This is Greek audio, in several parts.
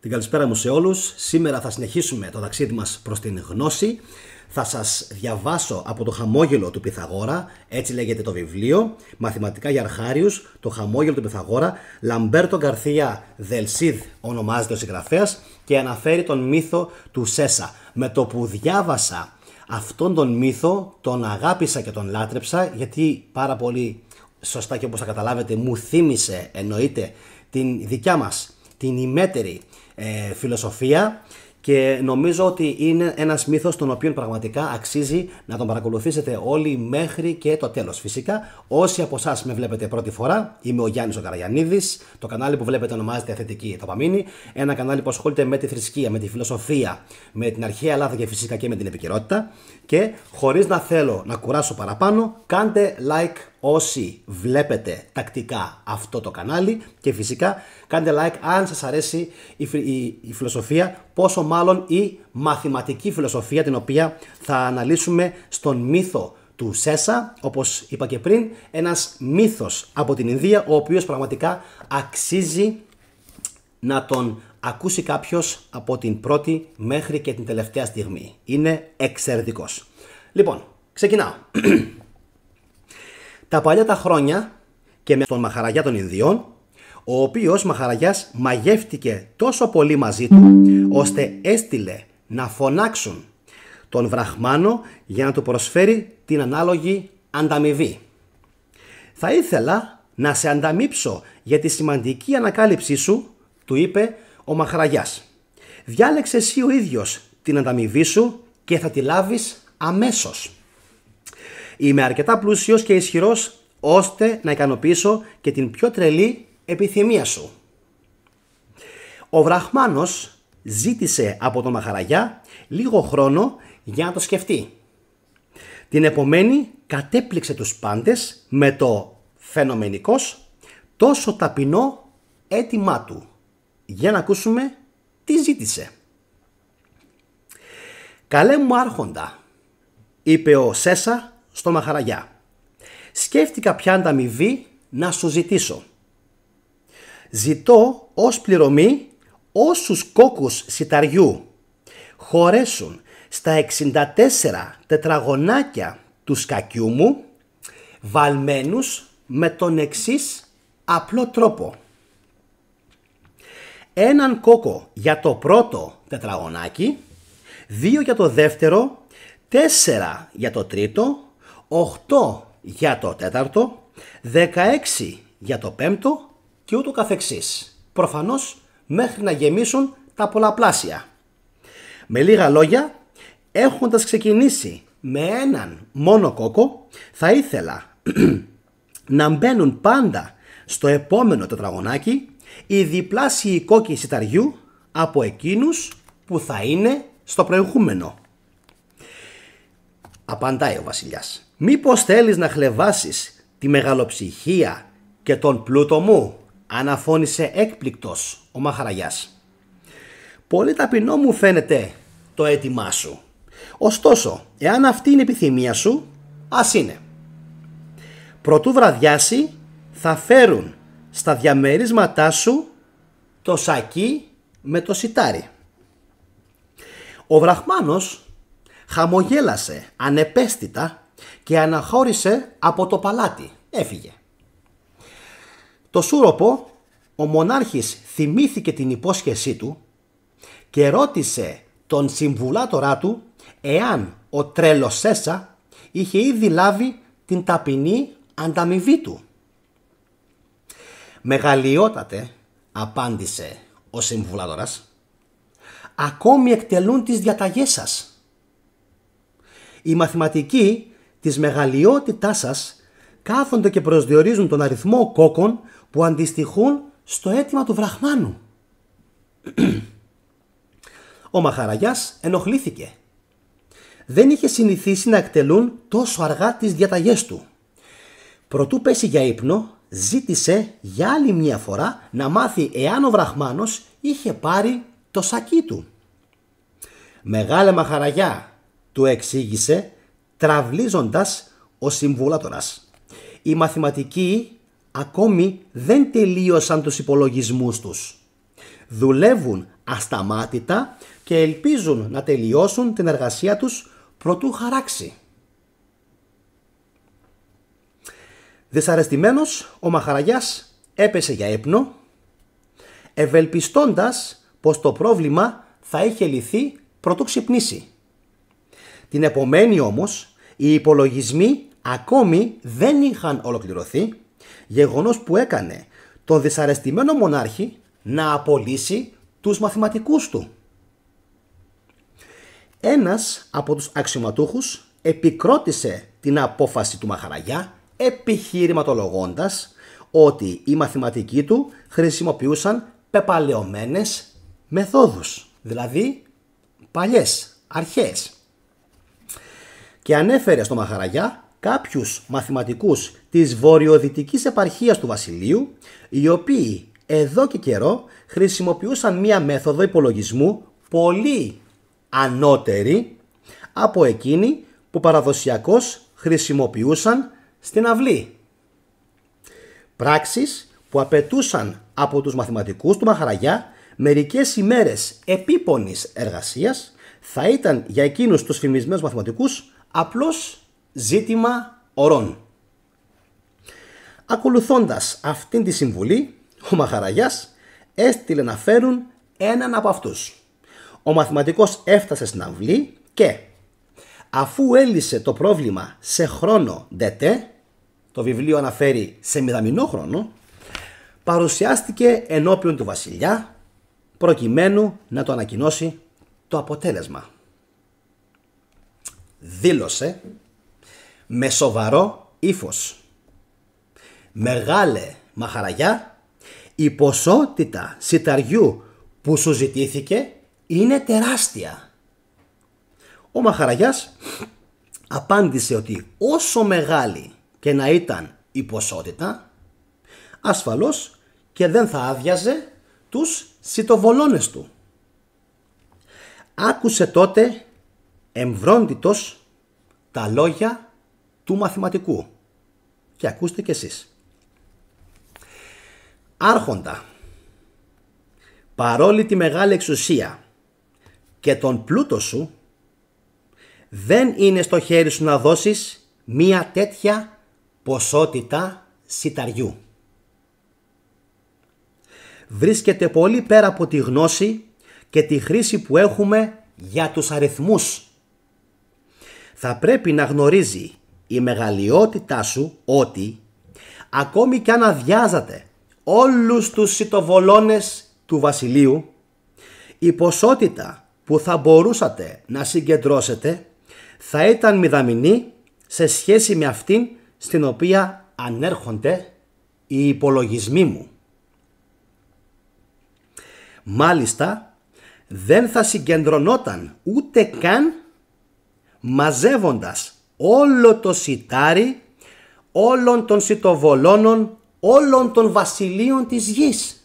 Την καλησπέρα μου σε όλους. Σήμερα θα συνεχίσουμε το ταξίδι μας προς την γνώση. Θα σας διαβάσω από το χαμόγελο του Πυθαγόρα, έτσι λέγεται το βιβλίο, Μαθηματικά για Αρχάριους, το χαμόγελο του Πυθαγόρα. Λαμπέρτο Γκαρθία Δελσίδ ονομάζεται ο συγγραφέας και αναφέρει τον μύθο του Σέσα. Με το που διάβασα αυτόν τον μύθο, τον αγάπησα και τον λάτρεψα, γιατί πάρα πολύ σωστά και όπως θα καταλάβετε μου θύμισε εννοείται την δικιά μας, την ημέτερη ε, φιλοσοφία και νομίζω ότι είναι ένας μύθος τον οποίο πραγματικά αξίζει να τον παρακολουθήσετε όλοι μέχρι και το τέλος. Φυσικά, όσοι από εσάς με βλέπετε πρώτη φορά, είμαι ο Γιάννης ο Καραγιαννίδης, το κανάλι που βλέπετε ονομάζεται Αθετική Δοπαμίνη, ένα κανάλι που ασχολείται με τη θρησκεία, με τη φιλοσοφία, με την αρχαία Ελλάδα και φυσικά και με την επικαιρότητα και χωρίς να θέλω να κουράσω παραπάνω, κάντε like όσοι βλέπετε τακτικά αυτό το κανάλι και φυσικά κάντε like αν σας αρέσει η, η, η φιλοσοφία, πόσο μάλλον η μαθηματική φιλοσοφία την οποία θα αναλύσουμε στον μύθο του Σέσα, όπως είπα και πριν, ένας μύθος από την Ινδία, ο οποίος πραγματικά αξίζει να τον ακούσει κάποιος από την πρώτη μέχρι και την τελευταία στιγμή. Είναι εξαιρετικός. Λοιπόν, ξεκινάω. Τα παλιά τα χρόνια και με τον Μαχαραγιά των Ινδιών, ο οποίος Μαχαραγιάς μαγεύτηκε τόσο πολύ μαζί του, ώστε έστειλε να φωνάξουν τον Βραχμάνο για να του προσφέρει την ανάλογη ανταμοιβή. Θα ήθελα να σε ανταμείψω για τη σημαντική ανακάλυψή σου, του είπε ο Μαχαραγιάς. Διάλεξε εσύ ο ίδιος την ανταμοιβή σου και θα τη λάβεις αμέσως. Είμαι αρκετά πλούσιος και ισχυρός ώστε να ικανοποιήσω και την πιο τρελή επιθυμία σου. Ο Βραχμάνος ζήτησε από τον Μαχαραγιά λίγο χρόνο για να το σκεφτεί. Την επομένη κατέπληξε τους πάντες με το φαινομενικός τόσο ταπεινό αίτημά του. Για να ακούσουμε τι ζήτησε. «Καλέ μου άρχοντα», είπε ο Σέσα στο Μαχαραγιά. Σκέφτηκα πια ανταμοιβή να σου ζητήσω. Ζητώ ως πληρωμή όσους κόκκους σιταριού χωρέσουν στα 64 τετραγωνάκια του σκακιού μου βαλμένους με τον εξής απλό τρόπο. Έναν κόκο για το πρώτο τετραγωνάκι, δύο για το δεύτερο, τέσσερα για το τρίτο, 8 για το τέταρτο, 16 για το πέμπτο και ούτω καθεξής. Προφανώς μέχρι να γεμίσουν τα πολλαπλάσια. Με λίγα λόγια, έχοντας ξεκινήσει με έναν μόνο κόκο, θα ήθελα να μπαίνουν πάντα στο επόμενο τετραγωνάκι οι διπλάσιοι κόκκι σιταριού από εκείνους που θα είναι στο προηγούμενο. Απαντάει ο βασιλιάς. Μήπως θέλεις να χλεβάσεις τη μεγαλοψυχία και τον πλούτο μου» αναφώνησε έκπληκτος ο Μαχαραγιάς. «Πολύ ταπεινό μου φαίνεται το αίτημά σου. Ωστόσο, εάν αυτή είναι η επιθυμία σου, ας είναι. Προτού βραδιάσει θα φέρουν στα διαμερίσματά σου το σακί με το σιτάρι». Ο Βραχμάνος χαμογέλασε ανεπέστητα και αναχώρησε από το παλάτι. Έφυγε. Το Σούροπο, ο μονάρχης θυμήθηκε την υπόσχεσή του και ρώτησε τον συμβουλάτορά του εάν ο τρελοσέσα είχε ήδη λάβει την ταπεινή ανταμοιβή του. «Μεγαλειότατε», απάντησε ο συμβουλάτορας, «ακόμη εκτελούν τις διαταγές σας. Οι μαθηματικοί της μεγαλειότητάς σας κάθονται και προσδιορίζουν τον αριθμό κόκκων που αντιστοιχούν στο αίτημα του βραχμάνου. Ο Μαχαραγιάς ενοχλήθηκε. Δεν είχε συνηθίσει να εκτελούν τόσο αργά τις διαταγές του. Προτού πέσει για ύπνο, ζήτησε για άλλη μία φορά να μάθει εάν ο Βραχμάνος είχε πάρει το σακί του. «Μεγάλε Μαχαραγιά», του εξήγησε, τραυλίζοντας ο συμβουλάτορας. Οι μαθηματικοί ακόμη δεν τελείωσαν τους υπολογισμούς τους. Δουλεύουν ασταμάτητα και ελπίζουν να τελειώσουν την εργασία τους προτού χαράξει. Δυσαρεστημένος, ο Μαχαραγιάς έπεσε για ύπνο, ευελπιστώντας πως το πρόβλημα θα είχε λυθεί προτού ξυπνήσει. Την επομένη όμως οι υπολογισμοί ακόμη δεν είχαν ολοκληρωθεί, γεγονός που έκανε τον δυσαρεστημένο μονάρχη να απολύσει τους μαθηματικούς του. Ένας από τους αξιωματούχους επικρότησε την απόφαση του Μαχαραγιά επιχειρηματολογώντας ότι οι μαθηματικοί του χρησιμοποιούσαν πεπαλαιωμένες μεθόδους, δηλαδή παλιές, αρχές και ανέφερε στο Μαχαραγιά κάποιους μαθηματικούς της βορειοδυτικής επαρχίας του βασιλείου, οι οποίοι εδώ και καιρό χρησιμοποιούσαν μία μέθοδο υπολογισμού πολύ ανώτερη από εκείνη που παραδοσιακώς χρησιμοποιούσαν στην αυλή. Πράξεις που απαιτούσαν από τους μαθηματικούς του Μαχαραγιά μερικές ημέρες επίπονης εργασίας θα ήταν για εκείνους τους φημισμένους μαθηματικούς απλώς ζήτημα ορών. Ακολουθώντας αυτήν τη συμβουλή, ο Μαχαραγιάς έστειλε να φέρουν έναν από αυτούς. Ο μαθηματικός έφτασε στην αυλή και αφού έλυσε το πρόβλημα σε χρόνο δετέ, το βιβλίο αναφέρει σε μηδαμινό χρόνο, παρουσιάστηκε ενώπιον του βασιλιά προκειμένου να το ανακοινώσει το αποτέλεσμα δήλωσε με σοβαρό ύφος. Μεγάλε μαχαραγιά, η ποσότητα σιταριού που σου ζητήθηκε είναι τεράστια. Ο Μαχαραγιάς απάντησε ότι όσο μεγάλη και να ήταν η ποσότητα, ασφαλώς και δεν θα άδειαζε τους σιτοβολώνες του. Άκουσε τότε εμβρόντιτος τα λόγια του μαθηματικού. Και ακούστε κι εσείς. Άρχοντα, παρόλη τη μεγάλη εξουσία και τον πλούτο σου, δεν είναι στο χέρι σου να δώσεις μία τέτοια ποσότητα σιταριού. Βρίσκεται πολύ πέρα από τη γνώση και τη χρήση που έχουμε για τους αριθμούς θα πρέπει να γνωρίζει η μεγαλειότητά σου ότι ακόμη κι αν αδειάζατε όλους τους σιτοβολώνες του βασιλείου η ποσότητα που θα μπορούσατε να συγκεντρώσετε θα ήταν μηδαμινή σε σχέση με αυτήν στην οποία ανέρχονται οι υπολογισμοί μου. Μάλιστα, δεν θα συγκεντρωνόταν ούτε καν μαζεύοντας όλο το σιτάρι όλων των σιτοβολώνων, όλων των βασιλείων της γης.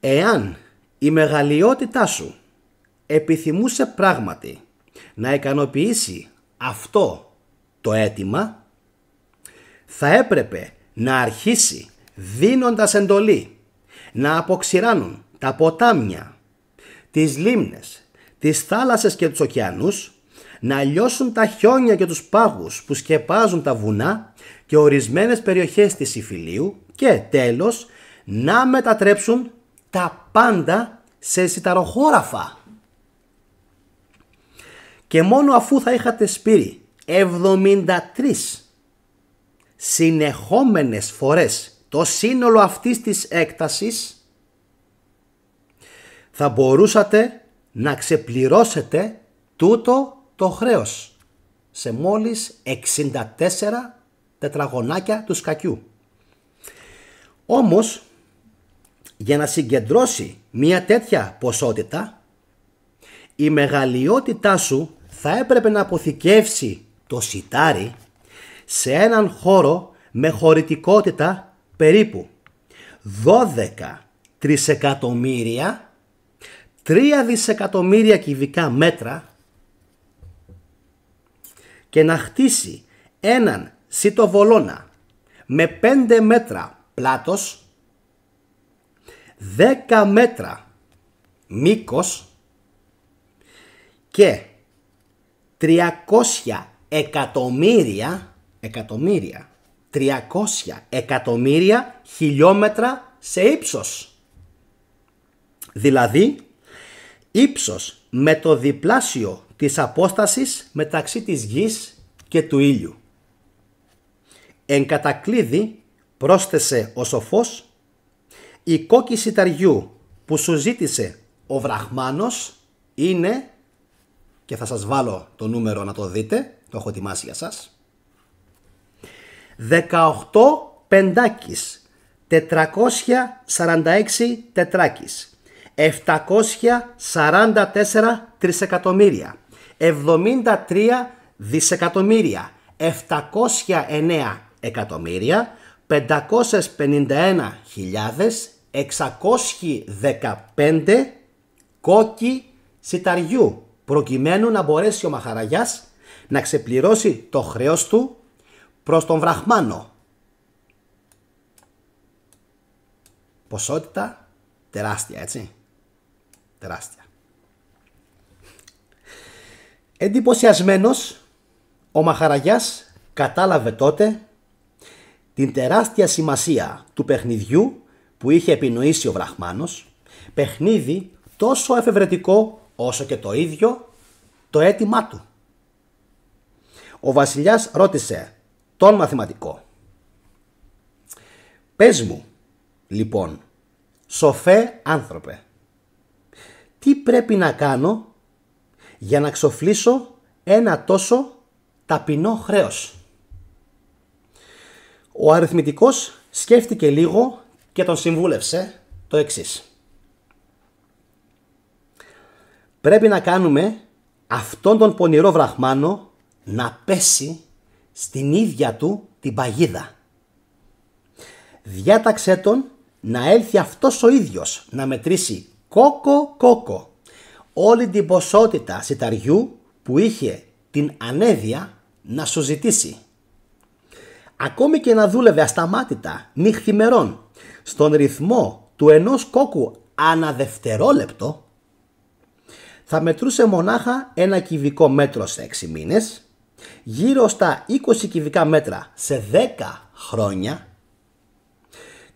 Εάν η μεγαλειότητά σου επιθυμούσε πράγματι να ικανοποιήσει αυτό το αίτημα, θα έπρεπε να αρχίσει δίνοντας εντολή να αποξηράνουν τα ποτάμια, τις λίμνες, τις θάλασσες και τους ωκεανούς, να λιώσουν τα χιόνια και τους πάγους που σκεπάζουν τα βουνά και ορισμένες περιοχές της Ιφιλίου και τέλος να μετατρέψουν τα πάντα σε σιταροχώραφα. Και μόνο αφού θα είχατε σπείρει 73 συνεχόμενες φορές το σύνολο αυτής της έκτασης θα μπορούσατε να ξεπληρώσετε τούτο το χρέος σε μόλις 64 τετραγωνάκια του σκακιού. Όμως, για να συγκεντρώσει μία τέτοια ποσότητα, η μεγαλειότητά σου θα έπρεπε να αποθηκεύσει το σιτάρι σε έναν χώρο με χωρητικότητα περίπου 12 τρισεκατομμύρια 3 δισεκατομμύρια κυβικά μέτρα και να χτίσει έναν σιτοβολώνα με 5 μέτρα πλάτος, 10 μέτρα μήκος και 300 εκατομμύρια, εκατομμύρια, 300 εκατομμύρια χιλιόμετρα σε ύψος. Δηλαδή ύψος με το διπλάσιο της απόστασης μεταξύ της γης και του ήλιου. Εν κατακλείδη πρόσθεσε ο σοφός η κόκκιση ταριού που σου ζήτησε ο Βραχμάνος είναι και θα σας βάλω το νούμερο να το δείτε, το έχω ετοιμάσει για σας. 18 πεντάκης, 446 τετράκης, 744 τρισεκατομμύρια, 73 δισεκατομμύρια, 709 εκατομμύρια, 551.615 κόκκι σιταριού προκειμένου να μπορέσει ο Μαχαραγιάς να ξεπληρώσει το χρέος του προς τον Βραχμάνο. Ποσότητα τεράστια έτσι. Τεράστια. ο Μαχαραγιάς κατάλαβε τότε την τεράστια σημασία του παιχνιδιού που είχε επινοήσει ο Βραχμάνος, παιχνίδι τόσο εφευρετικό όσο και το ίδιο το αίτημά του. Ο βασιλιάς ρώτησε τον μαθηματικό. «Πες μου, λοιπόν, σοφέ άνθρωπε, τι πρέπει να κάνω για να ξοφλήσω ένα τόσο ταπεινό χρέος. Ο αριθμητικός σκέφτηκε λίγο και τον συμβούλευσε το εξής. Πρέπει να κάνουμε αυτόν τον πονηρό βραχμάνο να πέσει στην ίδια του την παγίδα. Διάταξέ τον να έλθει αυτός ο ίδιος να μετρήσει κόκο κόκο. Όλη την ποσότητα σιταριού που είχε την ανέδεια να σου ζητήσει. Ακόμη και να δούλευε ασταμάτητα νυχθημερών στον ρυθμό του ενός κόκου δευτερόλεπτο, θα μετρούσε μονάχα ένα κυβικό μέτρο σε 6 μήνες, γύρω στα 20 κυβικά μέτρα σε 10 χρόνια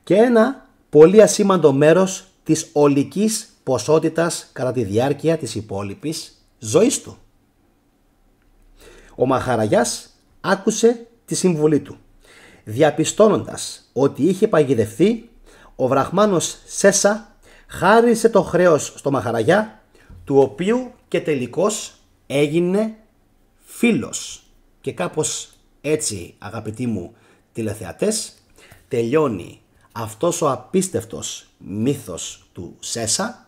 και ένα πολύ ασήμαντο μέρος της ολικής ποσότητας κατά τη διάρκεια της υπόλοιπης ζωής του. Ο Μαχαραγιάς άκουσε τη συμβουλή του, διαπιστώνοντας ότι είχε παγιδευτεί, ο Βραχμάνος Σέσα χάρισε το χρέος στο Μαχαραγιά, του οποίου και τελικώς έγινε φίλος. Και κάπως έτσι αγαπητοί μου τηλεθεατές τελειώνει αυτός ο απίστευτος μύθος του Σέσα,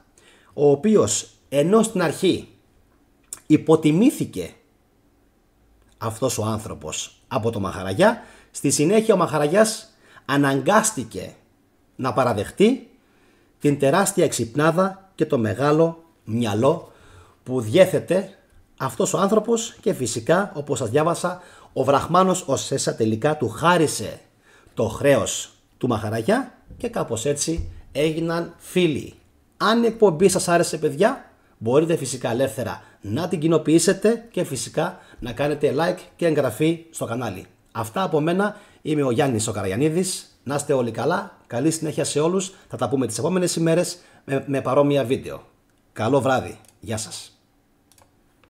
ο οποίος ενώ στην αρχή υποτιμήθηκε αυτός ο άνθρωπος από το Μαχαραγιά, στη συνέχεια ο Μαχαραγιάς αναγκάστηκε να παραδεχτεί την τεράστια εξυπνάδα και το μεγάλο μυαλό που διέθετε αυτός ο άνθρωπος και φυσικά όπως σας διάβασα ο Βραχμάνος ο Σέσα τελικά του χάρισε το χρέος του Μαχαραγιά και κάπως έτσι έγιναν φίλοι. Αν η εκπομπή σας άρεσε παιδιά, μπορείτε φυσικά ελεύθερα να την κοινοποιήσετε και φυσικά να κάνετε like και εγγραφή στο κανάλι. Αυτά από μένα, είμαι ο Γιάννης ο Καραγιανίδης, να είστε όλοι καλά, καλή συνέχεια σε όλους, θα τα πούμε τις επόμενες ημέρες με, με παρόμοια βίντεο. Καλό βράδυ, γεια σας.